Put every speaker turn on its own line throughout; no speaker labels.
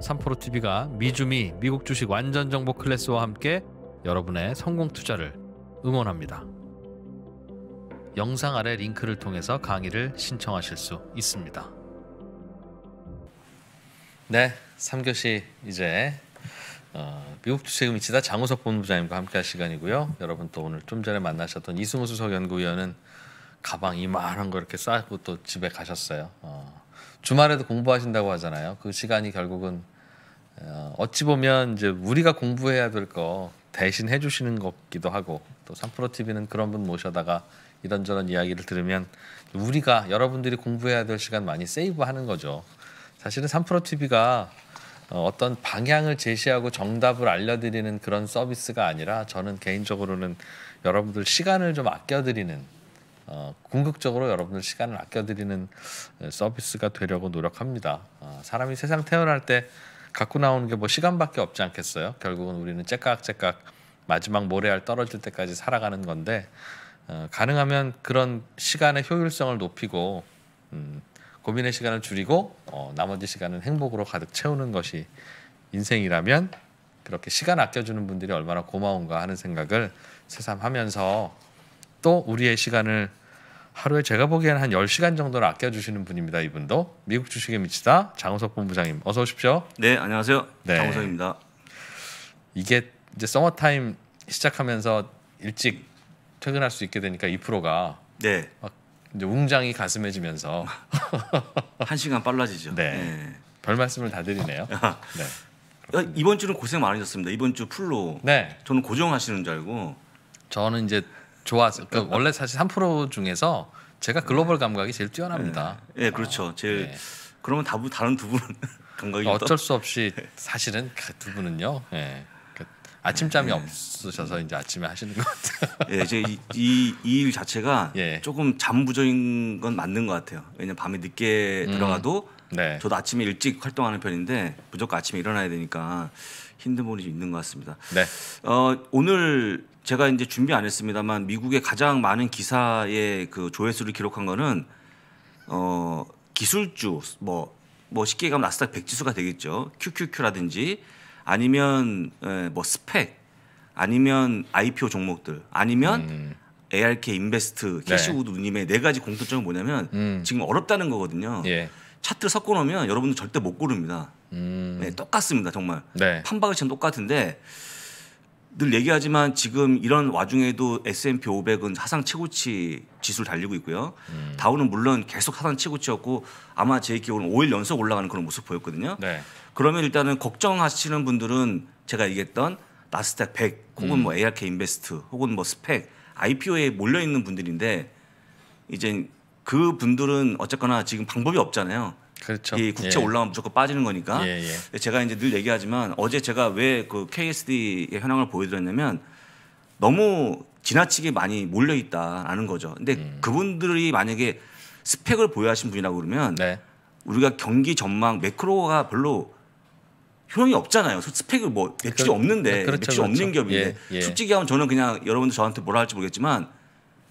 삼포로 TV가 미주미 미국 주식 완전 정보 클래스와 함께 여러분의 성공 투자를 응원합니다. 영상 아래 링크를 통해서 강의를 신청하실 수 있습니다. 네, 3교시 이제 어, 미국 주식 미치다 장우석 본부장님과 함께할 시간이고요. 여러분 또 오늘 좀 전에 만나셨던 이승우 수석 연구위원은 가방 이만한 거 이렇게 싸고 또 집에 가셨어요. 어. 주말에도 공부하신다고 하잖아요. 그 시간이 결국은 어, 어찌 보면 이제 우리가 공부해야 될 거 대신 해주시는 것기도 하고 또 삼프로 TV는 그런 분 모셔다가 이런저런 이야기를 들으면 우리가 여러분들이 공부해야 될 시간 많이 세이브하는 거죠. 사실은 삼프로 TV가 어, 어떤 방향을 제시하고 정답을 알려드리는 그런 서비스가 아니라 저는 개인적으로는 여러분들 시간을 좀 아껴드리는 어, 궁극적으로 여러분들 시간을 아껴드리는 서비스가 되려고 노력합니다. 어, 사람이 세상 태어날 때 갖고 나오는 게 뭐 시간밖에 없지 않겠어요? 결국은 우리는 째깍째깍 마지막 모래알 떨어질 때까지 살아가는 건데 어, 가능하면 그런 시간의 효율성을 높이고 음, 고민의 시간을 줄이고 어, 나머지 시간은 행복으로 가득 채우는 것이 인생이라면 그렇게 시간 아껴주는 분들이 얼마나 고마운가 하는 생각을 새삼 하면서 또 우리의 시간을 하루에 제가 보기에는 한 10시간 정도를 아껴주시는 분입니다. 이분도 미국 주식에 미치다 장우석 본부장님 어서 오십시오. 네 안녕하세요. 네. 장우석입니다. 이게 이제 서머타임 시작하면서 일찍 퇴근할 수 있게 되니까 이 프로가 네. 막 이제 웅장이 가슴해지면서 한 시간 빨라지죠. 네. 네. 별 말씀을 다 드리네요. 아. 네.
그 이번 주는 고생 많으셨습니다. 이번 주 풀로 네. 저는 고정하시는 줄
알고 저는 이제 좋았어요. 그 그러니까 원래 사실 3% 중에서 제가 글로벌 감각이 제일 뛰어납니다. 예, 네. 네, 그렇죠. 제일 네. 그러면 다, 다른 두 분은 감각이 어쩔 수 없이 사실은 그 두 분은요. 예. 그 아침잠이 예. 없으셔서 이제 아침에 하시는 것 같아요. 예, 제 이이일 자체가 조금 잠 부족인
건 맞는 것 같아요. 왜냐 밤에 늦게 음. 들어가도 네. 저도 아침에 일찍 활동하는 편인데 무조건 아침에 일어나야 되니까 힘든 부분이 좀 있는 것 같습니다. 네. 어, 오늘 제가 이제 준비 안 했습니다만 미국의 가장 많은 기사의 그 조회수를 기록한 거는 어 기술주 뭐뭐 뭐 쉽게 얘기하면 나스닥 백지수가 되겠죠. QQQ라든지 아니면 에, 예, 뭐 스펙 아니면 IPO 종목들 아니면 음. ARK 인베스트 네. 캐시우드 네. 님의 네 가지 공통점은 뭐냐면 음. 지금 어렵다는 거거든요. 예. 차트를 섞어 놓으면 여러분들 절대 못 고릅니다. 음. 네, 똑같습니다, 정말. 네. 판박을 치면 똑같은데 늘 얘기하지만 지금 이런 와중에도 S&P 500은 사상 최고치 지수를 달리고 있고요. 음. 다우는 물론 계속 하상 최고치였고 아마 제기억으로는 5일 연속 올라가는 그런 모습 보였거든요. 네. 그러면 일단은 걱정하시는 분들은 제가 얘기했던 나스닥 100 혹은 뭐 음. 뭐 ARK 인베스트 혹은 뭐 스펙 IPO에 몰려 있는 분들인데 이제 그 분들은 어쨌거나 지금 방법이 없잖아요. 그렇죠. 이 국채 예. 올라가면 무조건 빠지는 거니까. 예, 예. 제가 이제 늘 얘기하지만 어제 제가 왜 그 KSD의 현황을 보여드렸냐면 너무 지나치게 많이 몰려 있다라는 거죠. 근데 음. 그분들이 만약에 스펙을 보유하신 분이라고 그러면 네. 우리가 경기 전망 매크로가 별로 효용이 없잖아요. 스펙을 뭐 매출이 없는데 네, 그렇죠, 매출이 그렇죠. 없는 기업인데 예, 예. 솔직히 하면 저는 그냥 여러분들 저한테 뭐라 할지 모르겠지만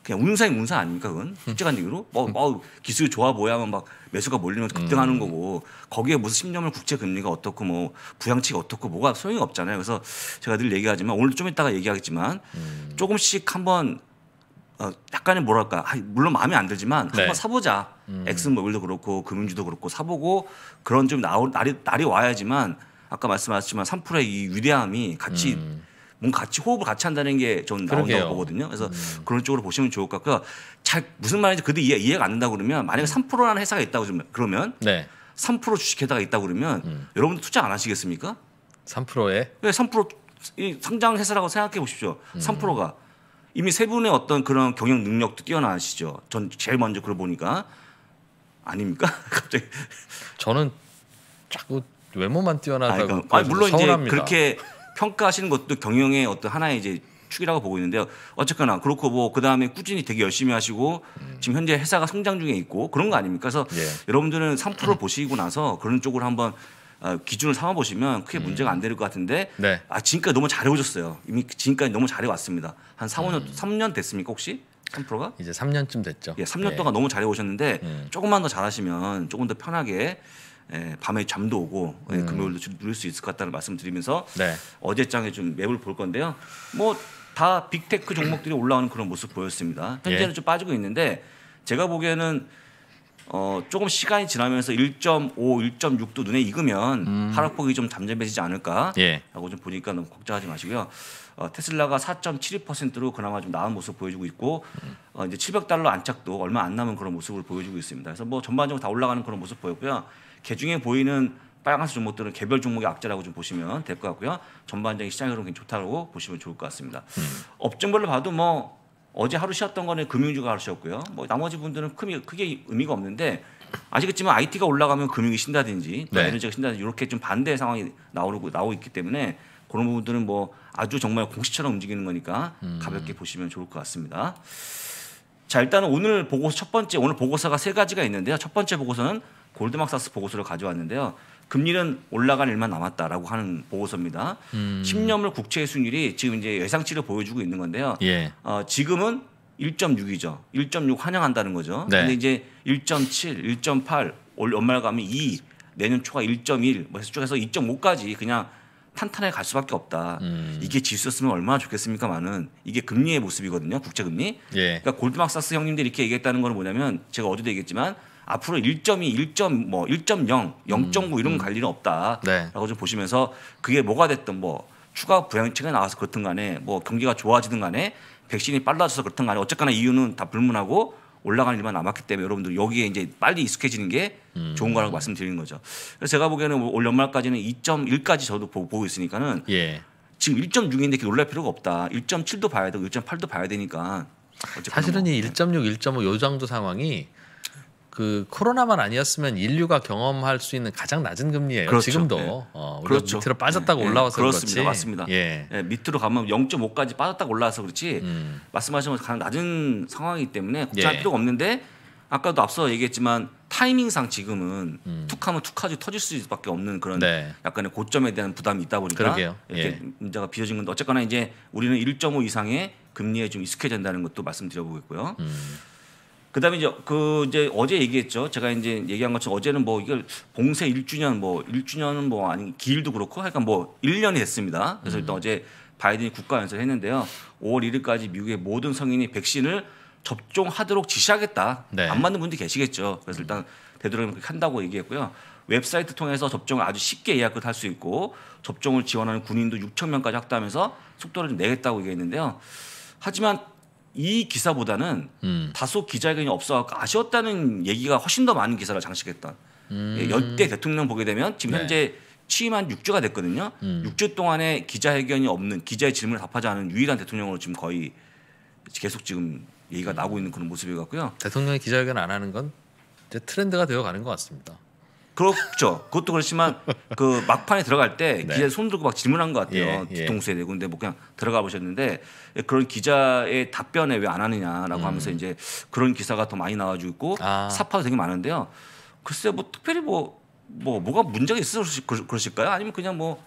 그냥 운사이운사 아닙니까 그건 솔직한 음. 얘기로 뭐, 뭐 기술이 좋아 보여하면 막 매수가 몰리면서 급등하는 음. 거고 거기에 무슨 10년물 국제 금리가 어떻고 뭐 부양치가 어떻고 뭐가 소용이 없잖아요 그래서 제가 늘 얘기하지만 오늘 좀 이따가 얘기하겠지만 조금씩 한번 어, 약간의 뭐랄까 아, 물론 마음에 안 들지만 네. 한번 사보자 엑스모빌도 뭐 그렇고 금융주도 그렇고 사보고 그런 좀나올 날이 날이 와야지만 아까 말씀하셨지만 3%의 이 위대함이 같이 음. 뭔가 같이 호흡을 같이 한다는 게전 나온다고 보거든요. 그래서 음. 그런 쪽으로 보시면 좋을 것 같고요. 잘 무슨 말인지 그들 이해, 이해가 안 된다 고 그러면 만약에 3%라는 회사가 있다고 그러면 네. 3% 주식회사가 있다 고 그러면 음. 여러분들 투자 안 하시겠습니까? 3%에? 네, 3%이 상장 회사라고 생각해 보십시오. 음. 3%가 이미 세 분의 어떤 그런 경영 능력도 뛰어나시죠. 전 제일 먼저 그걸 보니까 아닙니까? 갑자기 저는 자꾸 외모만
뛰어나다고 아니, 그러니까, 아니, 물론 이제 그렇게
평가하시는 것도 경영의 어떤 하나의 이제 축이라고 보고 있는데요. 어쨌거나 그렇고 뭐 그다음에 꾸준히 되게 열심히 하시고 음. 지금 현재 회사가 성장 중에 있고 그런 거 아닙니까? 그래서 예. 여러분들은 3%를 보시고 나서 그런 쪽으로 한번 아, 기준을 삼아 보시면 크게 문제가 안 될것 음. 같은데 네. 아 지금까지 너무 잘해 오셨어요. 이미 지금까지 너무 잘해 왔습니다. 한 4, 5년 음. 3년 됐습니까, 혹시? 3%가? 이제 3년쯤 됐죠. 예, 3년 예. 동안 너무 잘해 오셨는데 음. 조금만 더 잘하시면 조금 더 편하게 예, 밤에 잠도 오고 예, 음. 금요일도 누릴 수 있을 것 같다는 말씀드리면서 네. 어제장에 좀 맵을 볼 건데요. 뭐 다 빅테크 종목들이 올라오는 그런 모습 보였습니다. 현재는 예. 좀 빠지고 있는데 제가 보기에는 어, 조금 시간이 지나면서 1.5, 1.6도 눈에 익으면 음. 하락폭이 좀 잠잠해지지 않을까라고 예. 좀 보니까 너무 걱정하지 마시고요. 어, 테슬라가 4.72%로 그나마 좀 나은 모습 보여주고 있고 어, 이제 700달러 안착도 얼마 안 남은 그런 모습을 보여주고 있습니다. 그래서 뭐 전반적으로 다 올라가는 그런 모습 보였고요. 개중에 보이는 빨간색 종목들은 개별 종목의 악재라고 좀 보시면 될 것 같고요. 전반적인 시장 흐름이 좋다고 보시면 좋을 것 같습니다. 음. 업종별로 봐도 뭐 어제 하루 쉬었던 거는 금융주가 하루 쉬었고요. 뭐 나머지 분들은 크게, 크게 의미가 없는데 아시겠지만 IT가 올라가면 금융이 쉰다든지 네. 에너지가 쉰다든지 이렇게 좀 반대 상황이 나오고 나오고 있기 때문에 그런 부분들은 뭐 아주 정말 공시처럼 움직이는 거니까 음. 가볍게 보시면 좋을 것 같습니다. 자 일단은 오늘 보고서 첫 번째 오늘 보고서가 세 가지가 있는데요. 첫 번째 보고서는 골드만사스 보고서를 가져왔는데요. 금리는 올라갈 일만 남았다라고 하는 보고서입니다. 음. 10년물 국채 수익률이 지금 이제 예상치를 보여주고 있는 건데요. 예. 어, 지금은 1.6이죠. 1.6 환영한다는 거죠. 네. 근데 이제 1.7, 1.8, 올 연말 가면 2, 내년 초가 1.1, 뭐 해서 2.5까지 그냥 탄탄하게 갈 수밖에 없다. 음. 이게 지수였으면 얼마나 좋겠습니까만은 이게 금리의 모습이거든요. 국채금리 예. 그러니까 골드막사스 형님들이 이렇게 얘기했다는 건 뭐냐면 제가 어제도 얘기했지만 앞으로 1.2, 1.0, 뭐 1.0, 0.9 이런 거갈 음, 일은 음. 없다라고 네. 좀 보시면서 그게 뭐가 됐든 뭐 추가 부양책이 나와서 그렇든 간에 뭐 경기가 좋아지든 간에 백신이 빨라져서 그렇든 간에 어쨌거나 이유는 다 불문하고 올라가는 일만 남았기 때문에 여러분들 여기에 이제 빨리 익숙해지는 게 음. 좋은 거라고 말씀드리는 거죠. 그래서 제가 보기에는 올 연말까지는 2.1까지 저도 보고 있으니까는 예. 지금 1.6인데 이렇게 놀랄 필요가 없다. 1.7도
봐야 되고 1.8도 봐야 되니까. 사실은 뭐. 이 1.6, 1.5요 정도 상황이 그 코로나만 아니었으면 인류가 경험할 수 있는 가장 낮은 금리예요. 그렇죠. 지금도 네. 어, 그렇죠. 밑으로 빠졌다가 네. 예. 예. 올라와서 그렇습니다. 그렇지. 맞습니다. 예. 예. 밑으로 가면 0.5까지 빠졌다고 올라와서
그렇지. 음. 말씀하신 것처럼 가장 낮은 상황이기 때문에 걱정할 예. 필요가 없는데 아까도 앞서 얘기했지만 타이밍상 지금은 음. 툭하면 툭하지 터질 수밖에 없는 그런 네. 약간의 고점에 대한 부담이 있다 보니까 그러게요. 이렇게 예. 문제가 빚어진 건데 어쨌거나 이제 우리는 1.5 이상의 금리에 좀 익숙해진다는 것도 말씀드려보겠고요. 음. 그다음에 이제 그 이제 어제 얘기했죠. 제가 이제 얘기한 것처럼 어제는 뭐 이걸 봉쇄 1주년 뭐 1주년은 뭐 아니 기일도 그렇고 하여간 뭐 1년이 됐습니다. 그래서 일단 음. 어제 바이든이 국가 연설을 했는데요. 5월 1일까지 미국의 모든 성인이 백신을 접종하도록 지시하겠다. 네. 안 맞는 분들이 계시겠죠. 그래서 일단 되도록이면 그렇게 한다고 얘기했고요. 웹사이트 통해서 접종을 아주 쉽게 예약을 할 수 있고 접종을 지원하는 군인도 6천 명까지 확대하면서 속도를 좀 내겠다고 얘기했는데요. 하지만 이 기사보다는 음. 다소 기자회견이 없어 아쉬웠다는 얘기가 훨씬 더 많은 기사를 장식했던
예, 음. 열대
대통령 보게 되면 지금 네. 현재 취임한 6주가 됐거든요. 음. 6주 동안에 기자회견이 없는 기자의 질문을 답하지 않은 유일한 대통령으로 지금 거의 계속 지금 얘기가 나고 있는 그런 모습이 같고요. 대통령이 기자회견 안 하는 건 이제 트렌드가 되어 가는 것 같습니다. 그렇죠. 그것도 그렇지만 그 막판에 들어갈 때 네. 기자 손 들고 막 질문한 것 같아요. 예, 예. 뒤통수에 대고 근데 뭐 그냥 들어가 보셨는데 그런 기자의 답변에 왜 안 하느냐라고 음. 하면서 이제 그런 기사가 더 많이 나와주고 있고 아. 사파도 되게 많은데요. 글쎄 뭐 특별히 뭐뭐 뭐 뭐가 문제가 있어서 그러실까요? 아니면 그냥 뭐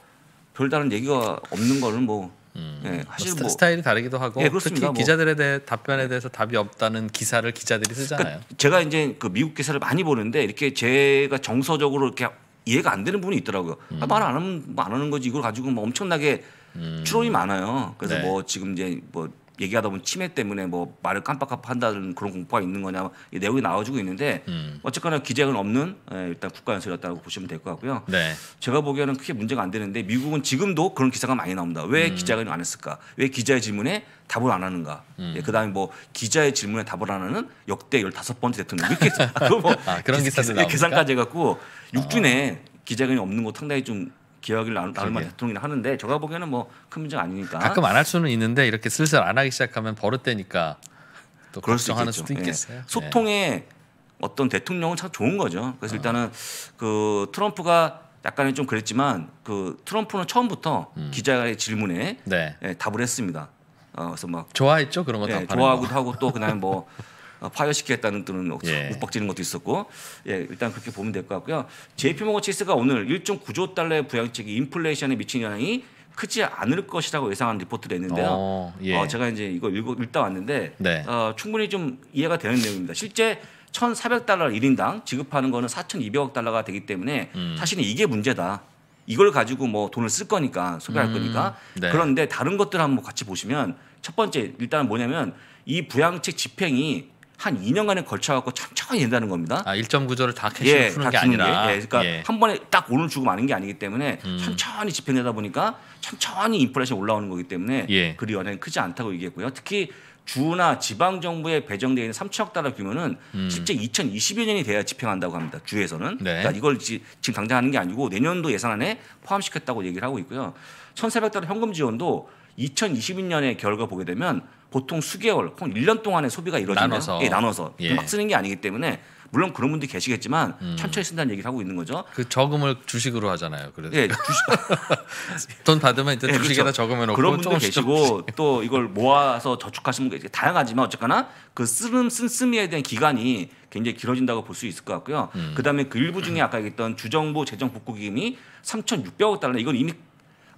별다른 얘기가 없는 거는뭐 음. 네, 사실 뭐 스타일이 다르기도 하고 예, 특히 뭐. 기자들에 대해 답변에 대해서 답이 없다는 기사를 기자들이 쓰잖아요. 그러니까 제가 이제
그 미국 기사를 많이 보는데 이렇게 제가 정서적으로 이렇게 이해가 안 되는 분이 있더라고요. 아, 음. 아, 말안 하면 뭐안 하는 거지 이걸 가지고 뭐 엄청나게 음. 추론이 많아요. 그래서 네. 뭐 지금 이제 뭐 얘기하다 보면 치매 때문에 뭐 말을 깜빡깜빡 한다는 그런 공포가 있는 거냐 이 내용이 나와주고 있는데 음. 어쨌거나 기재은 없는 예, 일단 국가 연설이었다고 보시면 될 것 같고요. 네. 제가 보기에는 크게 문제가 안 되는데 미국은 지금도 그런 기사가 많이 나옵니다. 왜 음. 기자회견 안 했을까? 왜 기자의 질문에 답을 안 하는가? 음. 예, 그다음에 뭐 기자의 질문에 답을 안 하는 역대 열다섯 번째 대통령 이렇게 아, 뭐 아, 그런 기사들 계산까지 해갖고 육 주내 어. 아. 기자회견이 없는 거 상당히 좀
기억을 나눌만
대통령이 하는데 제가 보기에는 뭐 큰 문제가 아니니까. 가끔 안 할
수는 있는데 이렇게 슬슬 안 하기 시작하면 버릇되니까 또 그럴 걱정하는 수도 예. 있겠어요. 예. 소통에
네. 어떤 대통령은 참 좋은 거죠. 그래서 아. 일단은 그 트럼프가 약간은 좀 그랬지만 그 트럼프는 처음부터 음. 기자의 질문에 네. 예, 답을 했습니다. 어, 그래서
막 좋아했죠 그런 거다. 예, 좋아하기도
하고 또 그다음에 뭐 어, 파열시키겠다는 또는 뭐 예. 욱박지는 것도 있었고 예, 일단 그렇게 보면 될 것 같고요. JP모건 체이스가 오늘 1.9조 달러의 부양책이 인플레이션에 미친 영향이 크지 않을 것이라고 예상한 리포트도 있는데요. 어, 예. 어, 제가 이제 이거 읽어, 읽다 왔는데 네. 어, 충분히 좀 이해가 되는 내용입니다. 실제 1,400달러 일인당 지급하는 거는 4,200억 달러가 되기 때문에 음. 사실은 이게 문제다. 이걸 가지고 뭐 돈을 쓸 거니까 소비할 음. 거니까 네. 그런데 다른 것들 한번 같이 보시면 첫 번째 일단 뭐냐면 이 부양책 집행이 한 2년간에 걸쳐 갖고 천천히 된다는 겁니다.
아, 1.9조를 다
캐시로 예, 푸는 다게 아니라 게. 예, 그러니까 예. 한 번에 딱 오늘 주고 마는 게 아니기 때문에 음. 천천히 집행되다 보니까 천천히 인플레이션이 올라오는 거기 때문에 예. 그리 연연이 크지 않다고 얘기했고요. 특히 주나 지방 정부에 배정되어 있는 3천억 달러 규모는 음. 실제 2022년이 돼야 집행한다고 합니다. 주에서는. 네. 그러니까 이걸 지, 지금 당장 하는 게 아니고 내년도 예산 안에 포함시켰다고 얘기를 하고 있고요. 1,400달러 현금 지원도 2022년의 결과 보게 되면 보통 수개월, 혹은 1년 동안의 소비가 이루어지는 나눠서, 예, 나눠서 예. 막 쓰는 게 아니기 때문에 물론 그런 분들이 계시겠지만 음. 천천히 쓴다는 얘기를 하고 있는 거죠. 그 저금을 주식으로 하잖아요. 그래서 예, 주식 돈 받으면 일단 예, 그렇죠. 주식에다 저금해 놓고 그런 분들 계시고 또 이걸 모아서 저축하시는 분들 다양하지만 어쨌거나 그 쓰름 쓴쓰미에 대한 기간이 굉장히 길어진다고 볼 수 있을 것 같고요. 음. 그다음에 그 일부 중에 아까 얘기했던 주정부 재정 복구 기금이 3,600억 달러 이건 이미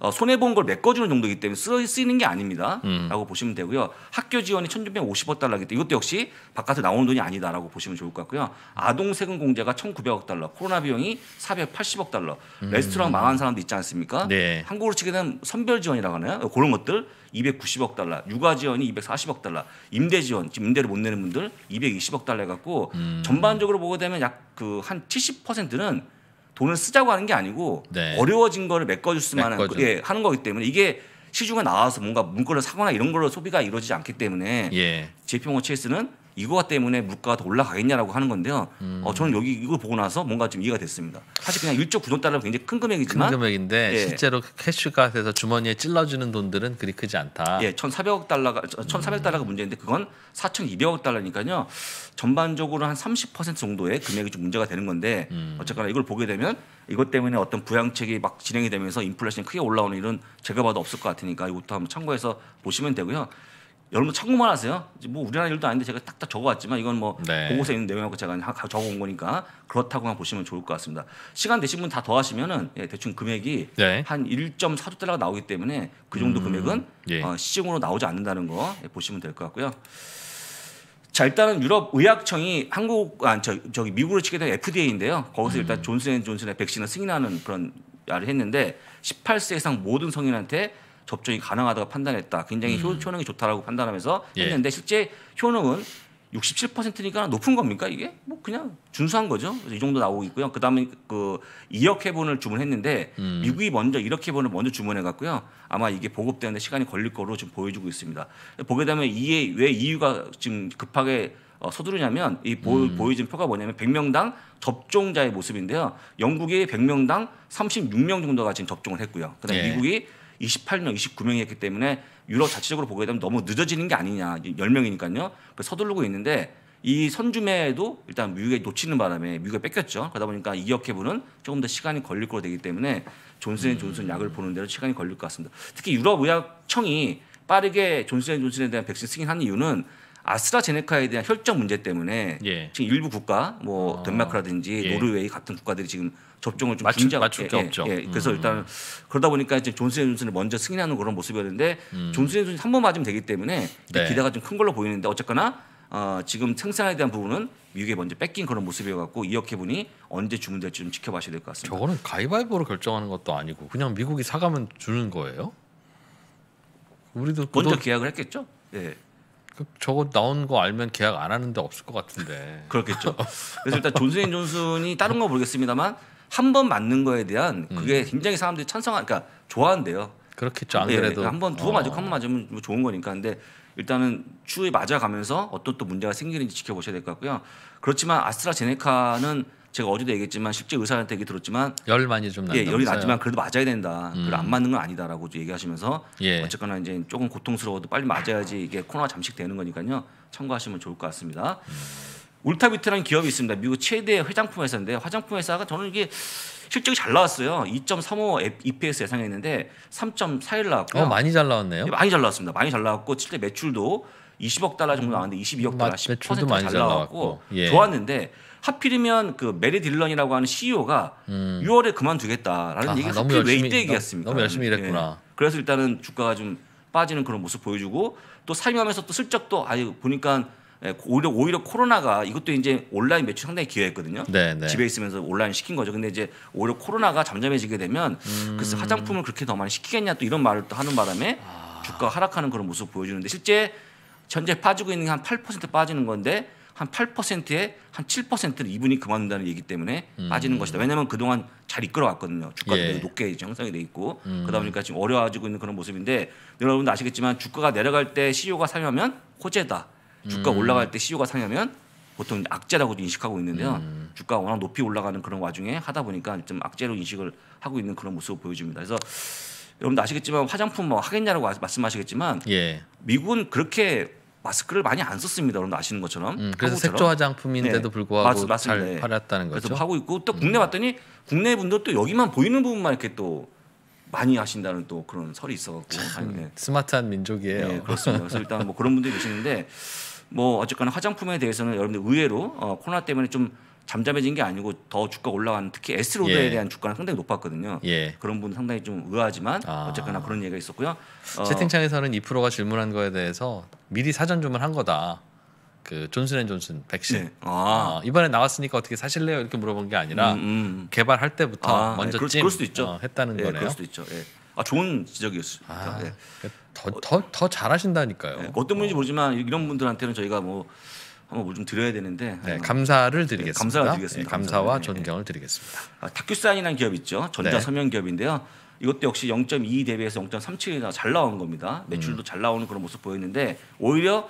어, 손해 본 걸 메꿔주는 정도이기 때문에 쓰, 쓰이는 게 아닙니다.라고 음. 보시면 되고요. 학교 지원이 1,650억 달러기 때 이것도 역시 바깥에 나오는 돈이 아니다라고 보시면 좋을 것 같고요. 아동 세금 공제가 1,900억 달러, 코로나 비용이 480억 달러, 음. 레스토랑 망한 사람도 있지 않습니까? 네. 한국으로 치게 되면 선별 지원이라고 하나요? 그런 것들 290억 달러, 육아 지원이 240억 달러, 임대 지원 지금 임대를 못 내는 분들 220억 달러 해갖고 음. 전반적으로 보게 되면 약 그한 70%는 돈을 쓰자고 하는 게 아니고 네. 어려워진 거를 메꿔줄 만한 예, 하는 거기 때문에 이게 시중에 나와서 뭔가 물건을 사거나 이런 걸로 소비가 이루어지지 않기 때문에 예. j p 모 체이스는 이거 때문에 물가가 더 올라가겠냐라고 하는 건데요. 음. 어, 저는 여기 이걸 보고 나서 뭔가 좀 이해가 됐습니다. 사실 그냥 1조 9조 달러 굉장히 큰 금액이지만 큰 금액인데 예. 실제로 그 캐슈가 돼서 주머니에 찔러주는 돈들은 그리 크지 않다. 예, 1,400억 달러가 1,400억 달러가 문제인데 그건 4,200억 달러니까요. 전반적으로 한 30% 정도의 금액이 좀 문제가 되는 건데 음. 어쨌거나 이걸 보게 되면 이것 때문에 어떤 부양책이 막 진행이 되면서 인플레이션이 크게 올라오는 일은 제가 봐도 없을 것 같으니까 이것도 한번 참고해서 보시면 되고요. 여러분 참고만 하세요. 뭐 우리나라 일도 아닌데 제가 딱딱 적어왔지만 이건 뭐 네. 보고서에 있는 내용이고 제가 적어온 거니까 그렇다고 만 보시면 좋을 것 같습니다. 시간 되신 분 다더 하시면은 예, 대충 금액이 네. 한 1.4조 달러가 나오기 때문에 그 정도 음, 금액은 예. 어, 시중으로 나오지 않는다는 거 예, 보시면 될 것 같고요. 자 일단은 유럽 의약청이 한국 아 저, 저기 미국으로 치게 된 FDA인데요. 거기서 음. 일단 존슨앤존슨의 백신을 승인하는 그런 말을 했는데 18세 이상 모든 성인한테 접종이 가능하다고 판단했다. 굉장히 음. 효능이 좋다라고 판단하면서 예. 했는데 실제 효능은 67%니까 높은 겁니까 이게? 뭐 그냥 준수한 거죠. 그래서 이 정도 나오고 있고요. 그다음에 그 2억 회분을 주문했는데 음. 미국이 먼저 1억 회분을 먼저 주문해 갔고요. 아마 이게 보급되는데 시간이 걸릴 거로 지금 보여주고 있습니다. 보게 되면 이게 왜이유가 지금 급하게 어, 서두르냐면 이 보, 음. 보여진 표가 뭐냐면 100명당 접종자의 모습인데요. 영국의 100명당 36명 정도가 지금 접종을 했고요. 그다음에 예. 미국이 28명, 29명이 었기 때문에 유럽 자체적으로 보게 되면 너무 늦어지는 게 아니냐. 10명이니까요. 서두르고 있는데 이 선주매도 일단 미국에 놓치는 바람에 미국에 뺏겼죠. 그러다 보니까 이역 해부는 조금 더 시간이 걸릴 거로 되기 때문에 존슨 앤 음. 존슨 약을 보는 데로 시간이 걸릴 것 같습니다. 특히 유럽 의학청이 빠르게 존슨 앤 존슨에 대한 백신 승인하는 이유는 아스트라제네카에 대한 혈전 문제 때문에 예. 지금 일부 국가 뭐 아. 덴마크라든지 예. 노르웨이 같은 국가들이 지금 접종을 좀 맞출, 긴장 맞출 게 예, 예, 없죠. 예, 그래서 음. 일단 그러다 보니까 이제 존슨 앤존슨을 먼저 승인하는 그런 모습이었는데 음. 존슨 앤존슨 한번 맞으면 되기 때문에 네. 기대가 좀 큰 걸로 보이는데 어쨌거나 어, 지금 생산에 대한 부분은 미국에 먼저 뺏긴 그런 모습이어갖고 이역해분이 언제 주문될지 좀 지켜봐셔야 될 것 같습니다. 저거는 가위바위보로 결정하는 것도 아니고
그냥 미국이 사가면 주는 거예요? 우리도 먼저 그도... 계약을 했겠죠. 예. 그 저거 나온 거 알면 계약 안 하는데 없을 것 같은데. 그렇겠죠.
그래서 일단 존슨 앤 존슨이 다른 거 모르겠습니다만 한번 맞는 거에 대한 음. 그게 굉장히 사람들이 찬성하, 그러니까 좋아한대요. 그렇겠죠. 안 예, 그래도 예, 한번 두번 어. 맞고 한번 맞으면 뭐 좋은 거니까. 근데 일단은 추후에 맞아가면서 어떤 또 문제가 생기는지 지켜보셔야 될 것 같고요. 그렇지만 아스트라제네카는 제가 어제도 얘기했지만 실제 의사한테 얘기 들었지만 열 많이
좀 난다. 예, 열이 났지만 그래도
맞아야 된다. 음. 그걸 안 음. 맞는 건 아니다라고 얘기하시면서 예. 어쨌거나 이제 조금 고통스러워도 빨리 맞아야지 이게 코로나 잠식되는 거니까요. 참고하시면 좋을 것 같습니다. 음. 울타비트라는 기업이 있습니다. 미국 최대 화장품 회사인데 화장품 회사가 저는 이게 실적이 잘 나왔어요. 2.35 EPS 예상했는데 3.41나왔고 어, 많이 잘 나왔네요. 예, 많이 잘 나왔습니다. 많이 잘 나왔고 실제 매출도 20억 달러 정도 나왔는데 22억 달러 10%잘 나왔고, 나왔고. 예. 좋았는데 하필이면 그 메리 딜런이라고 하는 CEO가 음. 6월에 그만두겠다라는 아, 얘기가 하필 열심히, 왜 이때 얘기했습니까? 너무 열심히 예. 일했구나. 예. 그래서 일단은 주가가 좀 빠지는 그런 모습 보여주고 또 사임하면서 또 슬쩍 또 아니 보니까 예, 오히려 오히려 코로나가 이것도 이제 온라인 매출 상당히 기여했거든요. 네, 네. 집에 있으면서 온라인 시킨 거죠. 근데 이제 오히려 코로나가 잠잠해지게 되면 음. 그래서 화장품을 그렇게 더 많이 시키겠냐 또 이런 말을 또 하는 바람에 아. 주가 하락하는 그런 모습 보여주는데 실제 현재 빠지고 있는 게 한 8% 빠지는 건데 한 8%에 한 7%를 이분이 그만둔다는 얘기 때문에 음. 빠지는 것이다. 왜냐하면 그동안 잘 이끌어왔거든요. 주가도 예. 높게 형성이 돼 있고 음. 그러다 보니까 지금 어려워지고 있는 그런 모습인데 여러분도 아시겠지만 주가가 내려갈 때 CEO가 사용하면 호재다.
주가 음. 올라갈
때 CEO가 사냐면 보통 악재라고도 인식하고 있는데요. 음. 주가가 워낙 높이 올라가는 그런 와중에 하다 보니까 좀 악재로 인식을 하고 있는 그런 모습을 보여줍니다. 그래서 여러분도 아시겠지만 화장품 뭐 하겠냐라고 아, 말씀하시겠지만 예. 미국은 그렇게 마스크를 많이 안 썼습니다. 여러분 아시는 것처럼. 음, 그래서 한국처럼. 색조 화장품인데도 네. 불구하고 맞, 잘 네. 팔았다는 거죠. 그래서 하고 있고 또 국내 음. 봤더니 국내 분들 또 여기만 보이는 부분만 이렇게 또 많이 하신다는 또 그런 설이 있어갖고 네. 스마트한 민족이에요. 네, 그렇습니다. 그래서 일단 뭐 그런 분들이 계시는데 뭐 어쨌거나 화장품에 대해서는 여러분들 의외로 어, 코로나 때문에 좀 잠잠해진 게 아니고 더 주가 올라간 특히 에스로드에 예. 대한 주가는 상당히 높았거든요. 예. 그런 분 상당히
좀 의아하지만 아. 어쨌거나 그런 얘기가 있었고요. 어. 채팅창에서는 이프로가 질문한 거에 대해서 미리 사전 주문한 거다. 그 존슨앤존슨 백신 네. 아. 어, 이번에 나왔으니까 어떻게 사실래요 이렇게 물어본 게 아니라 음, 음. 개발할 때부터 아, 먼저 네, 찜, 그럴, 수도 있죠. 어, 했다는 네, 거네요. 그럴 수도 있죠. 네. 아, 좋은 지적이었습니 아, 네. 더더 더 잘하신다니까요. 네, 어떤
분인지 어. 모르지만 이런 분들한테는 저희가 뭐 한번 뭐 좀 드려야 되는데 네, 감사를 네, 드리겠습니다. 감사를 드리겠습니다. 네, 감사와 존경을 네. 드리겠습니다. 아, 타큐산이라는 기업 있죠. 전자 서면 기업인데요. 이것도 역시 0.2 대비해서 0.37이나 잘 나온 겁니다. 매출도 음. 잘 나오는 그런 모습 보였는데 오히려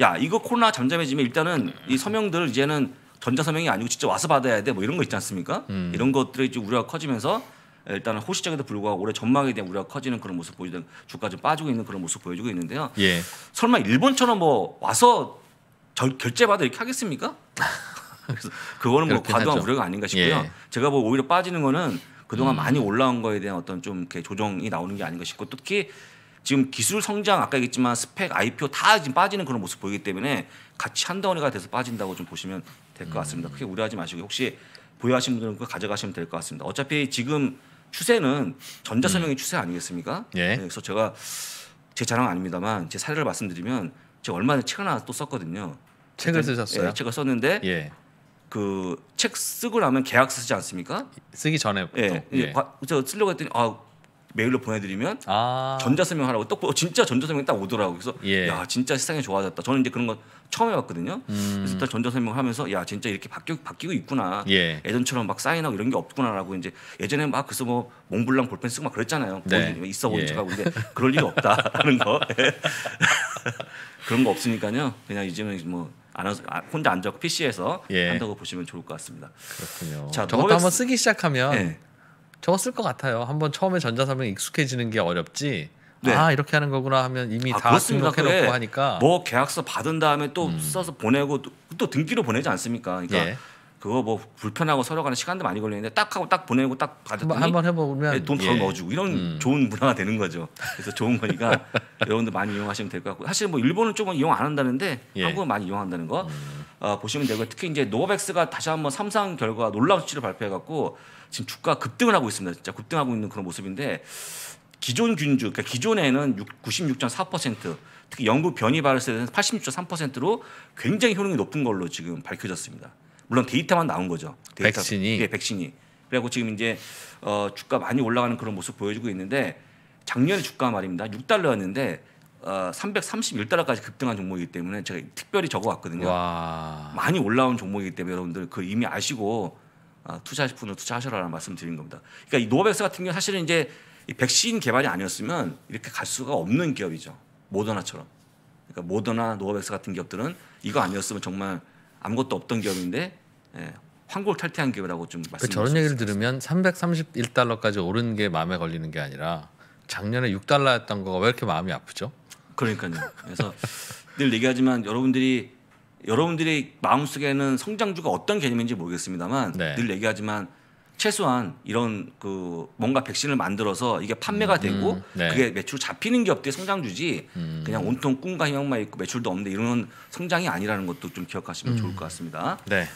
야 이거 코로나 잠잠해지면 일단은 이 서명들 이제는 전자 서명이 아니고 직접 와서 받아야 돼뭐 이런 거 있지 않습니까? 음. 이런 것들이 우려가 커지면서 일단은 호시적에도 불구하고 올해 전망에 대한 우려가 커지는 그런 모습 보이던 주가 좀 빠지고 있는 그런 모습 보여주고 있는데요. 예. 설마 일본처럼 뭐 와서 절, 결제받아 이렇게 하겠습니까? 그래서 그거는 뭐 과도한 하죠. 우려가 아닌가 싶고요. 예. 제가 뭐 오히려 빠지는 거는 그동안 음. 많이 올라온 거에 대한 어떤 좀 이렇게 조정이 나오는 게 아닌가 싶고 특히 지금 기술 성장 아까 얘기했지만 스펙 IPO 다 지금 빠지는 그런 모습 보이기 때문에 같이 한 덩어리가 돼서 빠진다고 좀 보시면 될 것 같습니다. 음. 크게 우려하지 마시고 혹시 보유하신 분들은 그 가져가시면 될 것 같습니다. 어차피 지금 추세는 전자서명이 음. 추세 아니겠습니까? 예. 네, 그래서 제가 제 자랑 아닙니다만 제 사례를 말씀드리면 제가 얼마 전에 책 하나 또 썼거든요.
책을 쓰셨어요? 예,
책을 썼는데 예. 그책 쓰고 나면 계약 서 쓰지 않습니까? 쓰기 전에 보 예. 예. 과, 제 쓰려고 했더니 아 메일로 보내드리면 아. 전자 서명하라고 딱 진짜 전자 서명 이딱 오더라고 그래서 예. 야 진짜 세상이 좋아졌다 저는 이제 그런 거 처음 해봤거든요 음. 그래서 딱 전자 서명하면서 야 진짜 이렇게 바뀌 바뀌고 있구나 예. 예전처럼 막 사인하고 이런 게 없구나라고 이제 예전에 막 그래서 뭐 몽블랑 볼펜 쓰고 막 그랬잖아요 네. 뭐 있어 보인 예. 척하고 근데 그럴 일이 없다 하는 거 그런 거 없으니까요 그냥 이제는 뭐 안아서 아, 혼자 앉아 PC에서 예. 한다고 보시면 좋을 것
같습니다. 그렇군요. 자, 저것도 노백... 한번 쓰기 시작하면 네. 적었을 것 같아요. 한번 처음에 전자사면 익숙해지는 게 어렵지. 네. 아 이렇게 하는 거구나 하면 이미 아, 다 등록해놓고 하니까 뭐
계약서 받은 다음에 또 음. 써서 보내고 또, 또 등기로 보내지 않습니까? 그러니까 예. 그거 뭐 불편하고 서러 가는 시간도 많이 걸리는데 딱 하고 딱 보내고 딱 받았더니 한번,
해보면 예, 돈 바로 예. 넣어주고
이런 음. 좋은 문화가 되는 거죠. 그래서 좋은 거니까 여러분들 많이 이용하시면 될 것 같고 사실 뭐 일본은 조금 이용 안 한다는데 예. 한국은 많이 이용한다는 거 음. 어, 보시면 되고 특히 이제 노바백스가 다시 한번 삼상 결과 놀라운 수치를 발표해갖고 지금 주가 급등을 하고 있습니다. 진짜 급등하고 있는 그런 모습인데 기존 균주, 그러니까 기존에는 96.4% 특히 연구 변이 바이러스에 86.3%로 굉장히 효능이 높은 걸로 지금 밝혀졌습니다. 물론 데이터만 나온 거죠. 데이터, 백신이. 네, 백신이. 그리고 지금 이제 어, 주가 많이 올라가는 그런 모습 보여주고 있는데 작년에 주가 말입니다. 6달러였는데 어, 331달러까지 급등한 종목이기 때문에 제가 특별히 적어왔거든요. 와. 많이 올라온 종목이기 때문에 여러분들 그 이미 아시고 아, 투자하실 분은 투자하셔라라는 말씀 드린 겁니다. 그러니까 이노바스 같은 경우 사실은 이제 백신 개발이 아니었으면 이렇게 갈 수가 없는 기업이죠. 모더나처럼. 그러니까 모더나, 노바스 같은 기업들은 이거 아니었으면 정말 아무것도 없던 기업인데
예, 황골탈퇴한 기업이라고 좀 말씀. 그 저런 얘기를 들으면 331달러까지 오른 게 마음에 걸리는 게 아니라 작년에 6달러였던 거가 왜 이렇게 마음이 아프죠? 그러니까요. 그래서
늘 얘기하지만 여러분들이 여러분들이 마음속에는 성장주가 어떤 개념인지 모르겠습니다만 네. 늘 얘기하지만 최소한 이런 그 뭔가 백신을 만들어서 이게 판매가 음, 되고 음, 네. 그게 매출 잡히는 게 없대 의 성장주지 음. 그냥 온통 꿈과 희망만 있고 매출도 없는데 이런 성장이 아니라는 것도 좀 기억하시면 좋을 음. 것 같습니다. 네.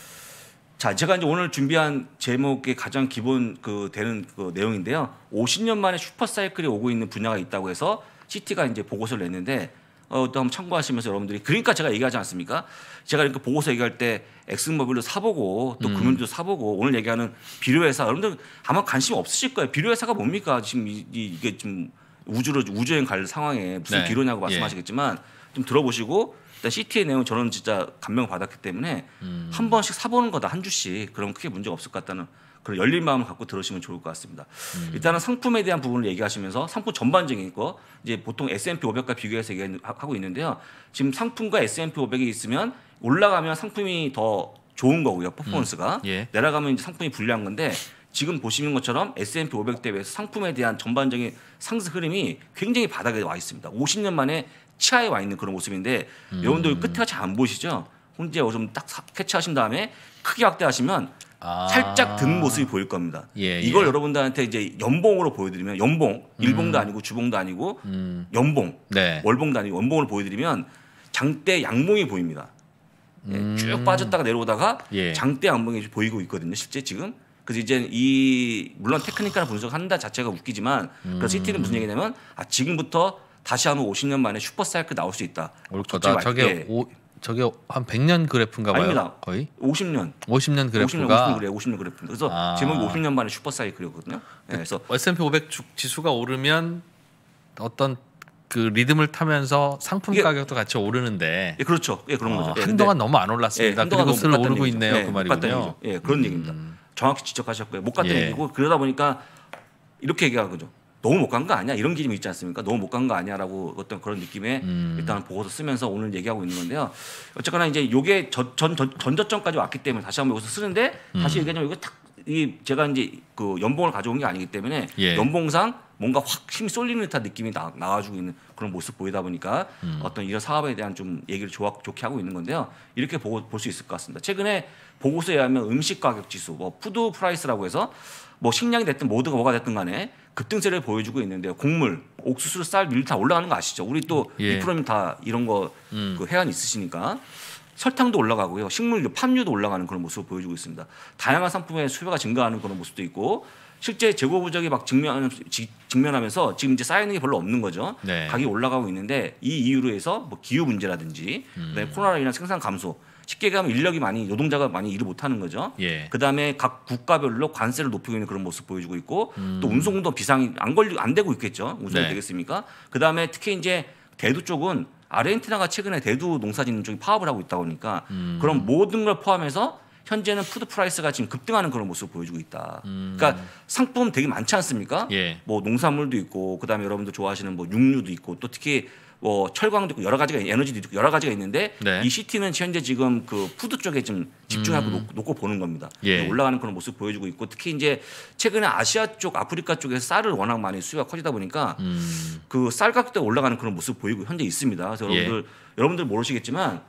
자, 제가 이제 오늘 준비한 제목의 가장 기본 그 되는 그 내용인데요. 50년 만에 슈퍼 사이클이 오고 있는 분야가 있다고 해서 시티가 이제 보고서를 냈는데 어, 또 한번 참고하시면서 여러분들이 그러니까 제가 얘기하지 않습니까? 제가 그러니 보고서 얘기할 때 엑스모빌도 사보고 또 음. 금융도 사보고 오늘 얘기하는 비료회사 여러분들 아마 관심 없으실 거예요. 비료회사가 뭡니까? 지금 이, 이, 이게 좀 우주로 우주여행 갈 상황에 무슨 네. 비료냐고 예. 말씀하시겠지만 예. 좀 들어보시고 일단 CT의 내용 저는 진짜 감명 받았기 때문에 음. 한 번씩 사보는 거다 한 주씩 그럼 크게 문제가 없을 것 같다는 그런 열린 마음을 갖고 들으시면 좋을 것 같습니다. 음. 일단은 상품에 대한 부분을 얘기하시면서 상품 전반적인 거 이제 보통 S&P 500과 비교해서 얘기하고 있는데요. 지금 상품과 S&P 500이 있으면 올라가면 상품이 더 좋은 거고요. 퍼포먼스가 음. 예. 내려가면 이제 상품이 불리한 건데 지금 보시는 것처럼 S&P 500 대비해서 상품에 대한 전반적인 상승 흐름이 굉장히 바닥에 와 있습니다. 50년 만에 치아에 와 있는 그런 모습인데 음. 여러분들 끝에가 잘 안 보이시죠? 혼자 좀딱 캐치하신 다음에 크게 확대하시면 아. 살짝 든 아. 모습이 보일 겁니다. 예, 예. 이걸 예. 여러분들한테 이제 연봉으로 보여드리면 연봉 일봉도 음. 아니고 주봉도 아니고 음. 연봉 네. 월봉도 아니고 연봉을 보여드리면 장대 양봉이 보입니다. 예, 음. 쭉 빠졌다가 내려오다가 예. 장대 양봉이 보이고 있거든요. 실제 지금 그래서 이제 이 물론 테크니컬 분석한다 자체가 웃기지만 그래서 시티는 무슨 음. 얘기냐면 아 지금부터 다시 한번 50년 만에 슈퍼사이클 그 나올 수 있다. 올거 저게 예.
오, 저게 한 100년 그래프인가 봐요. 아닙니다. 거의 50년. 50년 그래프가 50년, 그래 50년 그래프. 그래서 아. 제목 50년 만에 슈퍼 사이클이거든요. 네, 그 그래서 S&P 500 지수가 오르면 어떤 그 리듬을 타면서 상품 예, 가격도 같이 오르는데 예, 그렇죠. 예, 그런 아, 거죠. 한동안 네, 네. 너무 안 올랐습니다. 예, 그리고 슬 오르고 얘기죠. 있네요. 그 예, 말이군요.
예, 그런 음. 얘기입니다. 정확히 지적하셨고요. 못 갔던 예. 얘기고 그러다 보니까 이렇게 얘기하거죠. 너무 못 간 거 아니야 이런 기념이 있지 않습니까? 너무 못 간 거 아니야라고 어떤 그런 느낌에 음. 일단 보고서 쓰면서 오늘 얘기하고 있는 건데요. 어쨌거나 이제 요게 저, 전, 전, 전저점까지 왔기 때문에 다시 한번 여기서 쓰는데 음. 다시 음. 얘기하자면 이거 탁 이 제가 이제 그 연봉을 가져온 게 아니기 때문에 예. 연봉상 뭔가 확 힘이 쏠리는 듯한 느낌이 나, 나와주고 있는 그런 모습 보이다 보니까 음. 어떤 이런 사업에 대한 좀 얘기를 좋 좋게 하고 있는 건데요. 이렇게 보고 볼 수 있을 것 같습니다. 최근에 보고서에 의하면 음식 가격 지수, 뭐 푸드 프라이스라고 해서 뭐 식량이 됐든 뭐든 뭐가 됐든 간에 급등세를 그 보여주고 있는데요. 곡물, 옥수수, 쌀, 밀 다 올라가는 거 아시죠? 우리 또이 예. 2%님 다 이런 거 음. 그 해안 있으시니까 설탕도 올라가고요. 식물류, 팜유도 올라가는 그런 모습을 보여주고 있습니다. 다양한 상품의 수요가 증가하는 그런 모습도 있고 실제 재고 부족이 막 직면, 직면하면서 지금 이제 쌓이는 게 별로 없는 거죠. 네. 가격이 올라가고 있는데 이 이유로 해서 뭐 기후 문제라든지 음. 코로나로 인한 생산 감소 쉽게 얘기하면 인력이 많이 노동자가 많이 일을 못하는 거죠. 예. 그다음에 각 국가별로 관세를 높이고 있는 그런 모습 보여주고 있고 음. 또 운송도 비상이 안 걸리 안 되고 있겠죠. 운송이 네. 되겠습니까? 그다음에 특히 이제 대두 쪽은 아르헨티나가 최근에 대두 농사짓는 쪽이 파업을 하고 있다 보니까 음. 그런 모든 걸 포함해서 현재는 푸드 프라이스가 지금 급등하는 그런 모습을 보여주고 있다. 음. 그러니까 상품 되게 많지 않습니까? 예. 뭐 농산물도 있고 그다음에 여러분들 좋아하시는 뭐 육류도 있고 또 특히 뭐 철광도 있고 여러 가지가 에너지도 있고 여러 가지가 있는데 네. 이 시티는 현재 지금 그 푸드 쪽에 좀 집중하고 음. 놓고 보는 겁니다. 예. 네, 올라가는 그런 모습 보여주고 있고 특히 이제 최근에 아시아 쪽 아프리카 쪽에서 쌀을 워낙 많이 수요가 커지다 보니까
음.
그쌀 가격대 올라가는 그런 모습 보이고 현재 있습니다. 그래서 예. 여러분들 예. 여러분들 모르시겠지만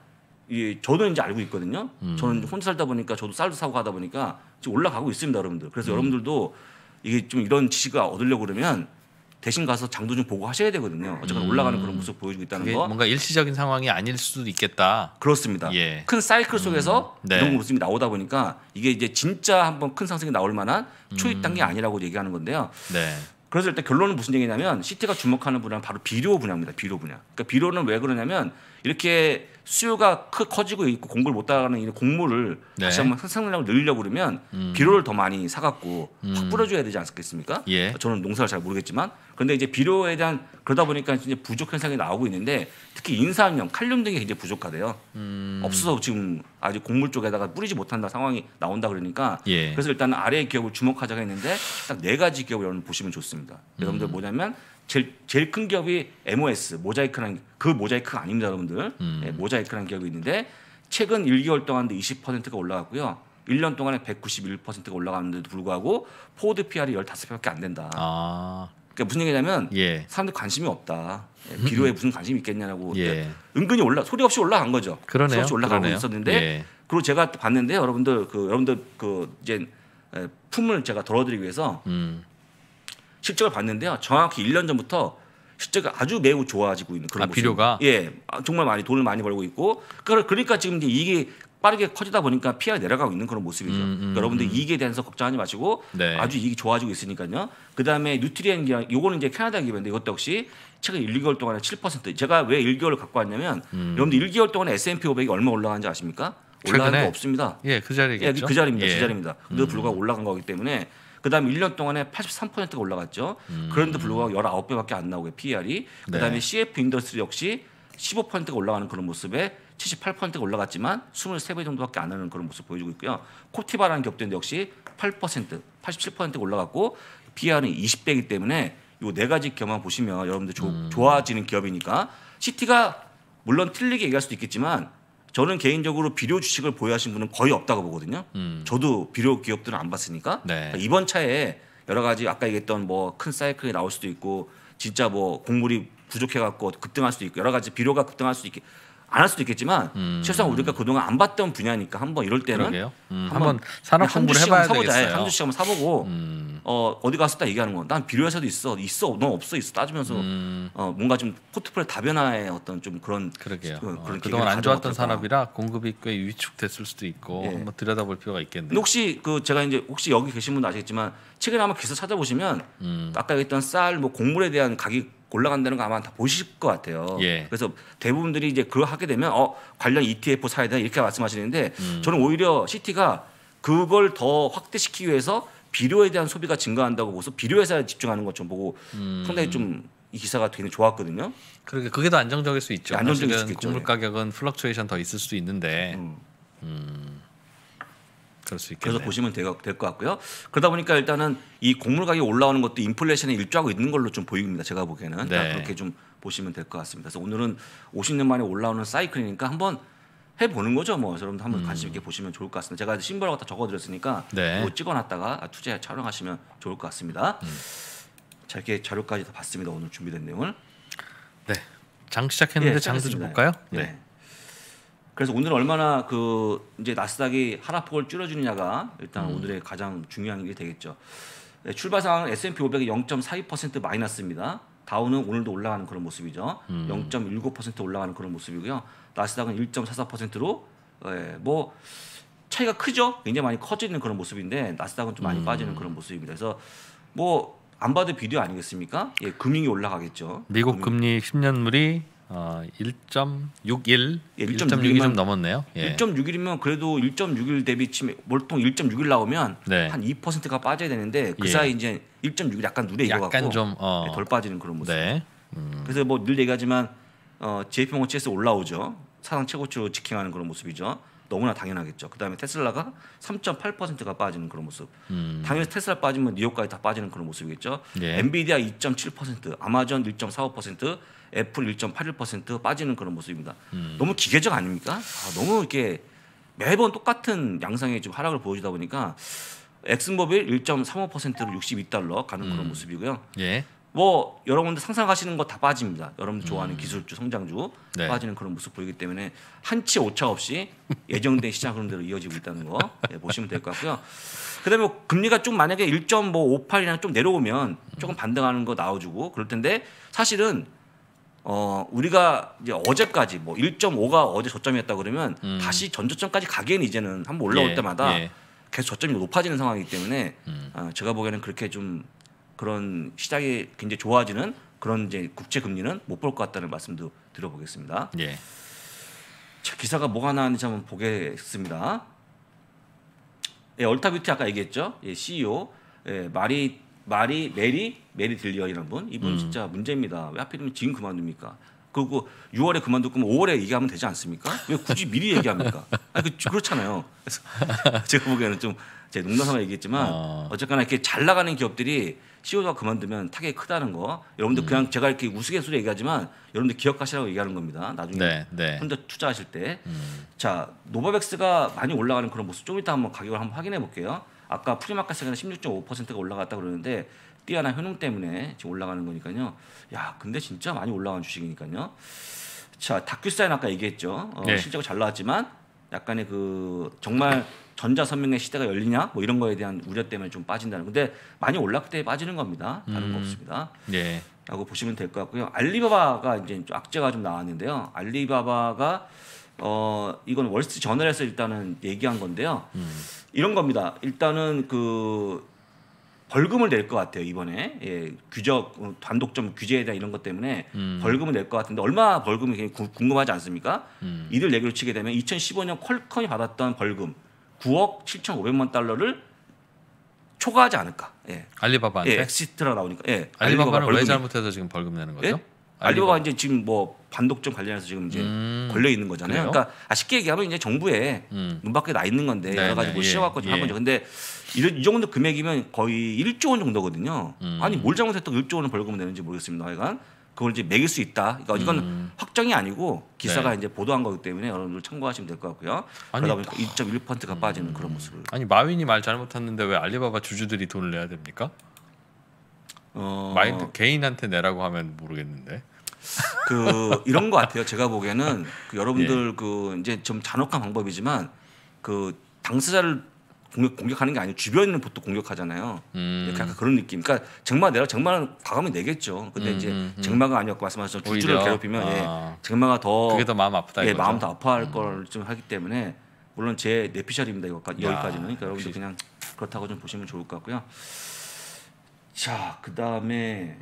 이 저도 이제 알고 있거든요. 음. 저는 혼자 살다 보니까 저도 쌀도 사고 가다 보니까 지금 올라가고 있습니다, 여러분들. 그래서 음. 여러분들도 이게 좀 이런 지식을 얻으려고 그러면 대신 가서 장도 좀 보고 하셔야 되거든요. 어쨌거나 음. 올라가는 그런 모습 보여주고 있다는 거. 뭔가
일시적인 상황이 아닐 수도 있겠다. 그렇습니다. 예.
큰 사이클 속에서 음. 네. 이런 모습이 나오다 보니까 이게 이제 진짜 한번 큰 상승이 나올 만한 초입 단계 음. 아니라고 얘기하는 건데요. 네. 그래서 일단 결론은 무슨 얘기냐면 시티가 주목하는 분야는 바로 비료 분야입니다. 비료 분야. 그러니까 비료는 왜 그러냐면 이렇게 수요가 크, 커지고 있고 공급을 못 따가는 이 공물을 네. 다시 한번 생산량을 늘리려고 그러면 음. 비료를 더 많이 사갖고 음. 확 뿌려줘야 되지 않겠습니까? 예. 저는 농사를 잘 모르겠지만 그런데 이제 비료에 대한 그러다 보니까 이제 부족 현상이 나오고 있는데 특히 인산염, 칼륨 등이 굉장히 부족하대요. 음. 없어서 지금 아직 곡물 쪽에다가 뿌리지 못한다 상황이 나온다 그러니까 예. 그래서 일단 아래 기업을 주목하자고 했는데 딱 네 가지 기업을 여러분 보시면 좋습니다. 여러분들 음. 뭐냐면 제일, 제일 큰 기업이 MOS 모자이크란그 모자이크가 아닙니다, 여러분들. 음. 네, 모자이크라는 기업이 있는데 최근 1개월 동안 20%가 올라갔고요. 1년 동안에 191%가 올라갔는데도 불구하고 포드 PR이 15배밖에 안 된다.
아.
그러니까 무슨 얘기냐면 예. 사람들 관심이 없다. 예, 비료에 무슨 관심이 있겠냐라고 예. 그러니까 은근히 올라 소리 없이 올라간 거죠. 그러네요. 소리 없이 올라가고 그러네요. 있었는데 예. 그리고 제가 봤는데 여러분들 그 여러분들 그 이제 예, 품을 제가 덜어드리기 위해서 음. 실적을 봤는데요. 정확히 1년 전부터 실제가 아주 매우 좋아지고 있는 그런 아, 비료가 예 아, 정말 많이 돈을 많이 벌고 있고 그러니까 지금 이제 이게 빠르게 커지다 보니까 피아 내려가고 있는 그런 모습이죠. 음, 음, 여러분들 음. 이익에 대해서 걱정하지 마시고 네. 아주 이익이 좋아지고 있으니까요. 그다음에 뉴트리엔 기업 요거는 이제 캐나다 기업인데 이것도 역시 최근 1, 2개월 동안에 7% 제가 왜 1개월을 갖고 왔냐면 음. 여러분들 1개월 동안에 S&P 500이 얼마 올라간지 아십니까? 올라간 거 없습니다.
예, 그 자리겠죠. 예, 그 자리입니다. 그 예. 그 자리입니다.
그데 음. 불과 올라간 거기 때문에 그다음에 1년 동안에 83%가 올라갔죠. 음. 그런데 불구하고 19배밖에 안 나오고요. PER이. 그다음에 네. CF 인더스트리 역시 15%가 올라가는 그런 모습에 78%가 올라갔지만 23배 정도밖에 안 하는 그런 모습 보여주고 있고요. 코티바라는 격도데 역시 8%, 87% 올라갔고 PR은 20배이기 때문에 이 네 가지 기업만 보시면 여러분들 조, 음. 좋아지는 기업이니까 시티가 물론 틀리게 얘기할 수도 있겠지만 저는 개인적으로 비료 주식을 보유하신 분은 거의 없다고 보거든요. 음. 저도 비료 기업들은 안 봤으니까 네. 그러니까 이번 차에 여러 가지 아까 얘기했던 뭐 큰 사이클이 나올 수도 있고 진짜 뭐 곡물이 부족해 갖고 급등할 수도 있고 여러 가지 비료가 급등할 수 있게 안할 수도 있겠지만 음. 실상 우리가 그동안 안 봤던 분야니까 한번 이럴 때는 음. 한번
산업 공부를 해봐야 사보자. 되겠어요. 예, 한두 시간만
사보고 음. 어, 어디 갔서딱 얘기하는 건 난 비료회사도 있어. 있어. 너 없어. 있어. 따지면서 음. 어, 뭔가 좀 포트폴리오 다변화의 어떤 좀 그런 그러게요. 어, 그런 어, 그동안 안 좋았던 산업이라
공급이 꽤 위축됐을 수도 있고 예. 한번
들여다볼 필요가 있겠네요. 혹시 그 제가 이제 혹시 여기 계신 분도 아시겠지만 책에 아마 계속 찾아보시면 음. 아까 얘기했던 쌀뭐 곡물에 대한 가격 올라간다는 거 아마 다 보실 것 같아요. 예. 그래서 대부분들이 이제 그걸 하게 되면 어 관련 ETF 사야 되나 이렇게 말씀하시는데 음. 저는 오히려 시티가 그걸 더 확대시키기 위해서 비료에 대한 소비가 증가한다고 보서 고 비료 회사에 집중하는 것 좀 보고 음. 상당히 좀 이 기사가 되게 좋았거든요.
그러게 그게 더 안정적일 수 있죠. 네, 안정적일 수있죠 곡물
가격은 플럭츄에이션 더 있을 수도 있는데. 음. 음. 그럴 수 그래서 보시면 될 것 같고요. 그러다 보니까 일단은 이 곡물 가격이 올라오는 것도 인플레이션에 일조하고 있는 걸로 좀 보입니다. 제가 보기에는 네. 그러니까 그렇게 좀 보시면 될 것 같습니다. 그래서 오늘은 50년 만에 올라오는 사이클이니까 한번 해보는 거죠. 뭐 여러분도 한번 음. 관심 있게 보시면 좋을 것 같습니다. 제가 심벌하고 다 적어드렸으니까 네. 뭐 찍어놨다가 투자에 촬영하시면 좋을 것 같습니다. 음. 자 이렇게 자료까지 다 봤습니다. 오늘 준비된 내용을. 네.
장 시작했는데 예, 장도 좀 볼까요? 네. 네.
그래서 오늘 얼마나 그 이제 나스닥이 하락폭을 줄여주느냐가 일단 음. 오늘의 가장 중요한 일이 되겠죠. 네, 예, 출발 상황은 S&P 500이 0.42% 마이너스입니다. 다우는 오늘도 올라가는 그런 모습이죠. 음. 0.19% 올라가는 그런 모습이고요. 나스닥은 1.44%로 어, 예, 뭐 차이가 크죠. 굉장히 많이 커지는 그런 모습인데 나스닥은 좀 많이 음. 빠지는 그런 모습입니다. 그래서 뭐안 봐도 비디오 아니겠습니까? 예, 금융이 올라가겠죠. 미국 금융.
금리 10년물이 어, 1.61 1.61이 예, 좀 넘었네요. 예.
1.61이면 그래도 1.61 대비 치면 보통 1.61 나오면 네. 한 2%가 빠져야 되는데 그 예. 사이 이제 1.61 약간 눈에 익어갖고 약간 좀덜 어. 예, 빠지는 그런 모습. 네. 음. 그래서 뭐 늘 얘기하지만 어, JP 모치에서 올라오죠. 사상 최고치로 직행하는 그런 모습이죠. 너무나 당연하겠죠. 그다음에 테슬라가 3.8%가 빠지는 그런 모습. 음. 당연히 테슬라 빠지면 뉴욕까지 다 빠지는 그런 모습이겠죠. 예. 엔비디아 2.7%, 아마존 1.45%, 애플 1.81% 빠지는 그런 모습입니다. 음. 너무 기계적 아닙니까? 아, 너무 이렇게 매번 똑같은 양상의 지금 하락을 보여주다 보니까 엑슨모빌 1.35%로 62달러 가는 그런 음. 모습이고요. 예. 뭐 여러분들 상상하시는 거 다 빠집니다. 여러분들 좋아하는 음. 기술주, 성장주 네. 빠지는 그런 모습 보이기 때문에 한치 오차 없이 예정된 시장 흐름대로 이어지고 있다는 거 네, 보시면 될 것 같고요. 그다음에 뭐 금리가 좀 만약에 1.58이랑 좀 내려오면 음. 조금 반등하는 거 나와주고 그럴 텐데 사실은 어 우리가 이제 어제까지 뭐 1.5가 어제 저점이었다 그러면 음. 다시 전저점까지 가기에는 이제는 한번 올라올 예, 때마다 예. 계속 저점이 높아지는 상황이기 때문에 음. 어, 제가 보기에는 그렇게 좀 그런 시장이 굉장히 좋아지는 그런 이제 국제 금리는 못 볼 것 같다는 말씀도 드려보겠습니다. 예. 자, 기사가 뭐가 나왔는지 한번 보겠습니다. 예, 얼타뷰티 아까 얘기했죠. 예, CEO 예, 마리 마리 메리 메리 딜리어이런분 이분 음. 진짜 문제입니다. 왜 하필이면 지금 그만둡니까? 그리고 6월에 그만두고 5월에 얘기하면 되지 않습니까? 왜 굳이 미리 얘기합니까? 아니, 그, 그렇잖아요. 그래서 제가 보기에는 좀 제 농담삼아 얘기했지만 아. 어. 쨌거나 이렇게 잘 나가는 기업들이 CEO가 그만두면 타격이 크다는 거 여러분들 음. 그냥 제가 이렇게 우스갯소리 얘기하지만 여러분들 기억하시라고 얘기하는 겁니다. 나중에 네, 네. 혼자 투자하실 때. 음. 자, 노바백스가 많이 올라가는 그런 모습 좀 이따 한번 가격을 한번 확인해 볼게요. 아까 프리마카스가 16.5%가 올라갔다 그러는데 뛰어난 효능 때문에 지금 올라가는 거니까요. 야, 근데 진짜 많이 올라간 주식이니까요. 자, 다큐사인 아까 얘기했죠. 어, 네. 실적이 잘 나왔지만 약간의 그 정말 전자선명의 시대가 열리냐 뭐 이런 거에 대한 우려 때문에 좀 빠진다는 근데 많이 올랐을때 빠지는 겁니다 다른 음, 거 없습니다 네. 라고 보시면 될 것 같고요 알리바바가 이제 좀 악재가 좀 나왔는데요 알리바바가 어 이건 월스트 저널에서 일단은 얘기한 건데요. 음. 이런 겁니다. 일단은 그 벌금을 낼 것 같아요 이번에 예, 규적 어, 단독점 규제에 대한 이런 것 때문에 음. 벌금을 낼 것 같은데 얼마 벌금이 궁금하지 않습니까? 음. 이들 얘기를 치게 되면 2015년 퀄컴이 받았던 벌금 9억 7,500만 달러를 초과하지 않을까?
예. 알리바바한테 예, 엑시트라
나오니까. 예. 알리바바는 알리바바 왜 잘못해서 지금 벌금 내는 거죠? 예? 알 알리바바 이제 지금 뭐 반독점 관련해서 지금 이제 음. 걸려 있는 거잖아요. 그래요? 그러니까 아, 쉽게 얘기하면 이제 정부에 음. 눈 밖에 나 있는 건데 네, 여러 네. 가지 뭐시워갖고 예. 한 예. 거죠. 근데 이런 이 정도 금액이면 거의 1조 원 정도거든요. 음. 아니 뭘 잘못했다고 1조 원을 벌금을 내는지 모르겠습니다. 하여간 그걸 이제 매길 수 있다. 그러니까 이건 음. 확정이 아니고 기사가 네. 이제 보도한
거기 때문에 여러분들 참고하시면 될 것 같고요. 아니, 그러다 보니까 2.1%가 아. 음. 빠지는 그런 모습을. 아니 마윈이 말 잘못했는데 왜 알리바바 주주들이 돈을 내야 됩니까? 어... 마인드 개인한테 내라고 하면 모르겠는데. 그 이런 것 같아요. 제가 보기에는 그 여러분들
예. 그 이제 좀 잔혹한 방법이지만 그 당사자를 공격, 공격하는 게 아니고 주변을 보통 공격하잖아요. 음. 약간 그런 느낌. 그러니까 정말 내가 정말 는 과감히 내겠죠. 근데 음, 이제 정 음, 음. 쟁마가 아니었고 말씀하신 주주를 괴롭히면 예, 아. 예, 쟁마가 더 그게 더 마음 아프다. 예, 마음 더 아파할 음. 걸좀 하기 때문에 물론 제 내피셜입니다. 여기까지, 여기까지 그러니까 여러분들 그냥 그렇다고 좀 보시면 좋을 것 같고요. 자, 그 다음에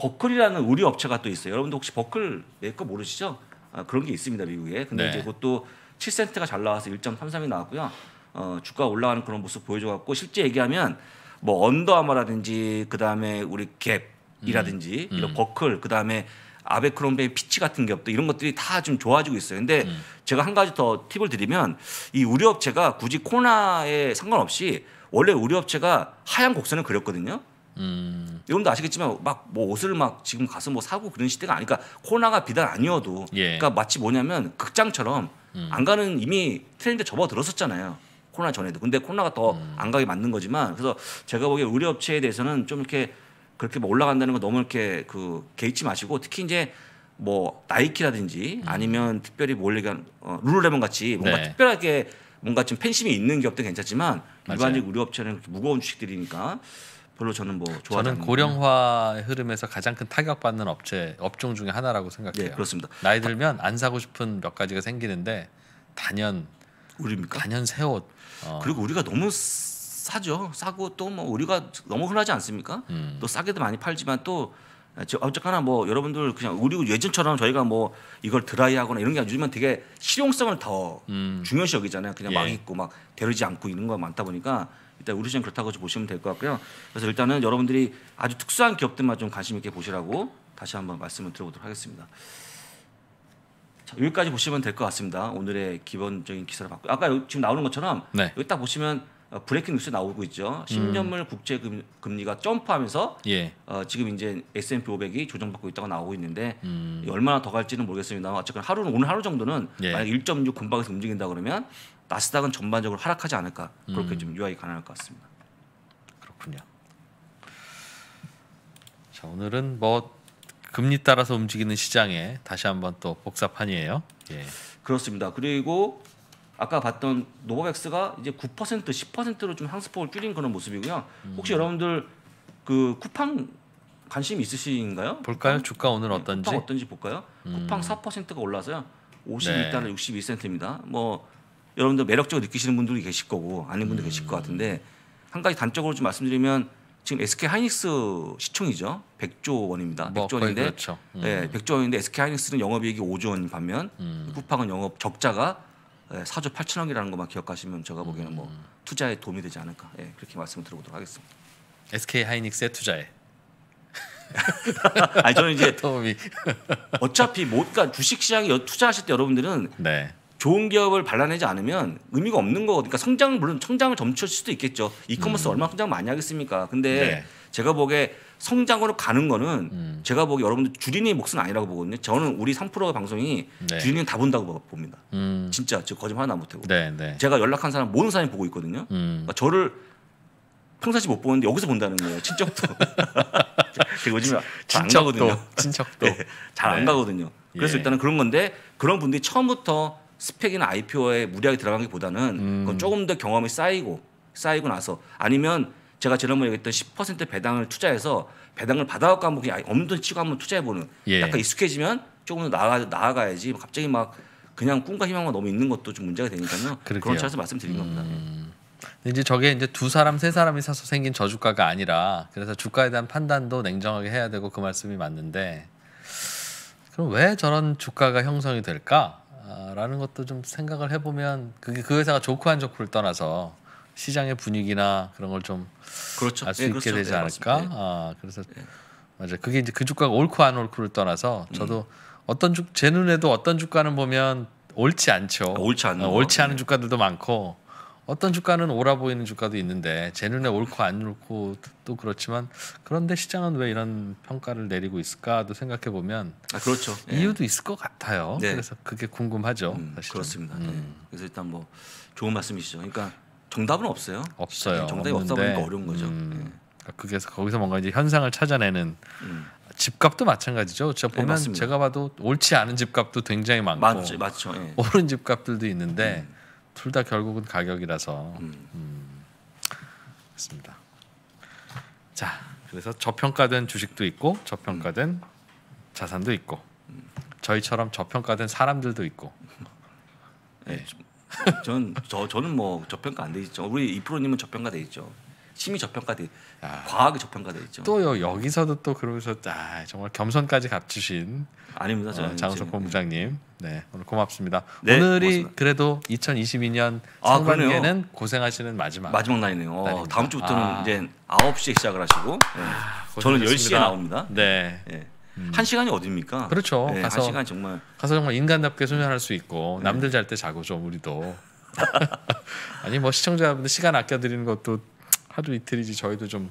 버클이라는 의류 업체가 또 있어요. 여러분도 혹시 버클 메이크업 모르시죠? 아, 그런 게 있습니다 미국에. 근데 네. 이제 그것도 7센트가 잘 나와서 1.33이 나왔고요. 어, 주가 올라가는 그런 모습 보여줘갖고 실제 얘기하면 뭐 언더아머라든지 그 다음에 우리 갭이라든지 음. 이런 음. 버클 그 다음에 아베크롬베이 피치 같은 기업도 이런 것들이 다 좀 좋아지고 있어요. 근데 음. 제가 한 가지 더 팁을 드리면 이 의류업체가 굳이 코나에 상관없이 원래 의류업체가 하얀 곡선을 그렸거든요.
음.
여러분도 아시겠지만 막 뭐 옷을 막 지금 가서 뭐 사고 그런 시대가 아니까 코로나가 비단 아니어도 예. 그러니까 마치 뭐냐면 극장처럼 음. 안 가는 이미 트렌드 접어들었었잖아요. 코로나 전에도. 근데 코로나가 더안 음. 가게 만든 거지만 그래서 제가 보기에 의료 업체에 대해서는 좀 이렇게 그렇게 뭐 올라간다는 거 너무 이렇게 그 개의치 마시고 특히 이제 뭐 나이키라든지 음. 아니면 특별히 뭘 얘기한 어, 룰루레몬 같이 뭔가 네. 특별하게 뭔가 좀 팬심이 있는 기업도 괜찮지만 일반적 의료 업체는 무거운 주식들이니까 별로 저는 뭐 좋아하지 저는
고령화의 흐름에서 가장 큰 타격받는 업체 업종 중에 하나라고 생각해요. 네, 그렇습니다. 나이 들면 안 사고 싶은 몇 가지가 생기는데 단연 우리입니까? 단연 새 옷. 어. 그리고 우리가 너무
사죠. 싸고 또 뭐 우리가 너무 흔하지 않습니까? 음. 또 싸게도 많이 팔지만 또 어쨌거나 뭐 여러분들 그냥 우리 예전처럼 저희가 뭐 이걸 드라이하거나 이런 게 요즘은 되게 실용성을 더 음. 중요시 여기잖아요. 그냥 예. 막 입고 막 데르지 않고 이런 거 많다 보니까 일단 우리 시장 그렇다고 좀 보시면 될 것 같고요. 그래서 일단은 여러분들이 아주 특수한 기업들만 좀 관심 있게 보시라고 다시 한번 말씀을 드려보도록 하겠습니다. 자, 여기까지 보시면 될 것 같습니다. 오늘의 기본적인 기사를 봤고 아까 여기 지금 나오는 것처럼 네. 여기 딱 보시면 어, 브레이킹 뉴스 나오고 있죠. 10년물 음. 국제 금리가 점프하면서 예. 어, 지금 이제 S&P 500이 조정받고 있다고 나오고 있는데 음. 얼마나 더 갈지는 모르겠습니다만 어쨌든 하루는 오늘 하루 정도는 예. 만약 1.6 근방에서 움직인다 그러면 나스닥은 전반적으로 하락하지 않을까 그렇게 음.
좀유아이 가능할 것 같습니다. 그렇군요. 자 오늘은 뭐 금리 따라서 움직이는 시장에 다시 한번 또 복사판이에요. 예. 그렇습니다. 그리고 아까 봤던 노바백스가 이제 9%
10%로 좀 상승폭을 줄인 그런 모습이고요. 음. 혹시 음. 여러분들 그 쿠팡 관심 있으신가요? 볼까요? 쿠팡? 주가 오늘 어떤지? 쿠팡 어떤지 볼까요? 음. 쿠팡 4%가 올라서요. 52달러 네. 62센트입니다. 뭐 여러분들 매력적으로 느끼시는 분들이 계실 거고 아닌 분들 음. 계실 것 같은데 한 가지 단적으로 좀 말씀드리면 지금 SK 하이닉스 시총이죠. 100조 원입니다. 뭐 100조 원인데 그렇죠. 음. 예, 100조 원인데 SK 하이닉스는 영업이익이 5조 원 반면 음. 쿠팡은 영업 적자가 4조 예, 8천억이라는 것만 기억하시면 제가 보기에는 뭐 음. 투자에 도움이 되지 않을까 예, 그렇게 말씀을 드려보도록 하겠습니다. SK 하이닉스의 투자에 아니 저는 이제 도움이 어차피 못가 주식 시장에 투자하실 때 여러분들은 네. 좋은 기업을 발라내지 않으면 의미가 없는 거거든요. 그러니까 성장 물론 성장을 점칠 수도 있겠죠. 이커머스 음. 얼마 성장 많이 하겠습니까? 근데 네. 제가 보기에 성장으로 가는 거는 음. 제가 보기 여러분들 주린이 몫은 아니라고 보거든요. 저는 우리 3%프로 방송이 네. 주린이 다 본다고 봅니다. 음. 진짜 저 거짓말 하나 못하고. 네, 네. 제가 연락한 사람 모든 사람이 보고 있거든요. 음. 그러니까 저를 평상시 못 보는데 여기서 본다는 거예요. 친척도. 제가 요즘 안 가거든요.
친척도. 네, 잘안 네. 가거든요.
그래서 예. 일단은 그런 건데 그런 분들이 처음부터 스펙이나 IPO에 무리하게 들어간 게보다는 음. 조금 더 경험이 쌓이고 쌓이고 나서 아니면 제가 지난번에 얘기했던 10% 배당을 투자해서 배당을 받아갖고 한번 그냥 엄두는 치고 한번 투자해보는 예. 약간 익숙해지면 조금 더 나아가, 나아가야지 뭐 갑자기 막
그냥 꿈과 희망만 너무 있는 것도 좀 문제가 되니까요. 그러게요. 그런 차원에서 말씀드린 음. 겁니다. 이제 저게 이제 두 사람 세 사람이 사서 생긴 저주가가 아니라 그래서 주가에 대한 판단도 냉정하게 해야 되고 그 말씀이 맞는데 그럼 왜 저런 주가가 형성이 될까? 라는 것도 좀 생각을 해보면 그게 그 회사가 좋고 안 좋고를 떠나서 시장의 분위기나 그런 걸좀 그렇죠. 알수 예, 있게 그렇죠. 되지 네, 않을까. 예. 아, 그래서 예. 맞아. 그게 이제 그 주가가 옳고 안 옳고를 떠나서 음. 저도 음. 어떤 주, 제 눈에도 어떤 주가는 보면 옳지 않죠. 아, 옳지 않은 아, 옳지 않은 주가들도 많고 어떤 주가는 오라 보이는 주가도 있는데 제 눈에 옳고 안 옳고 또 그렇지만 그런데 시장은 왜 이런 평가를 내리고 있을까도 생각해 보면 아, 그렇죠. 예. 이유도 있을 것 같아요. 네. 그래서 그게 궁금하죠. 음, 그렇습니다. 네. 음. 그래서 일단 뭐 좋은 말씀이시죠. 그러니까 정답은 없어요. 없어요. 네, 정답이 없는데, 없다 보니까 어려운 거죠. 음, 예. 네. 그래서 그러니까 거기서 뭔가 이제 현상을 찾아내는 음. 집값도 마찬가지죠. 제가 보면 네, 제가 봐도 옳지 않은 집값도 굉장히 많고 맞죠, 맞죠. 예. 옳은 집값들도 있는데. 음. 둘다 결국은 가격이라서 음. 음. 습니다 자, 그래서 저평가된 주식도 있고 저평가된 음. 자산도 있고 음. 저희처럼 저평가된 사람들도 있고. 네. 전저 네. 저는 뭐 저평가 안돼죠 우리 이
프로님은 저평가 돼죠 심히 저평가돼 아, 과하게 저평가돼 있죠.
또 여기서도 또 그러면서 아, 정말 겸손까지 갖추신 아닙니다, 어, 장석 본부장님. 네 오늘 고맙습니다. 네, 오늘이 고맙습니다. 그래도 2022년 아, 상반기에는 아, 고생하시는 마지막 마지막
날이네요. 어, 다음 주부터는 아. 이제 9시에 시작을 하시고 네. 아, 저는 10시에 나옵니다. 네. 네. 음. 한 시간이 어딥니까? 그렇죠. 네, 가서 한 시간 정말
가서 정말 인간답게 소멸할 수 있고 네. 남들 잘 때 자고 좀 우리도 아니 뭐 시청자분들 시간 아껴 드리는 것도 하루 이틀이지 저희도 좀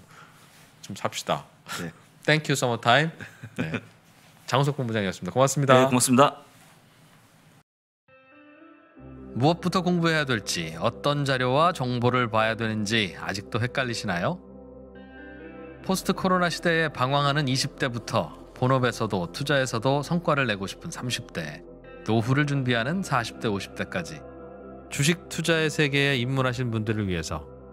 좀 잡시다. 네. 땡큐 서머타임. 네. 네. 장우석 본부장이었습니다. 고맙습니다. 네, 고맙습니다. 무엇부터 공부해야 될지, 어떤 자료와 정보를 봐야 되는지 아직도 헷갈리시나요? 포스트 코로나 시대에 방황하는 20대부터 본업에서도 투자에서도 성과를 내고 싶은 30대, 노후를 준비하는 40대, 50대까지 주식 투자의 세계에 입문하신 분들을 위해서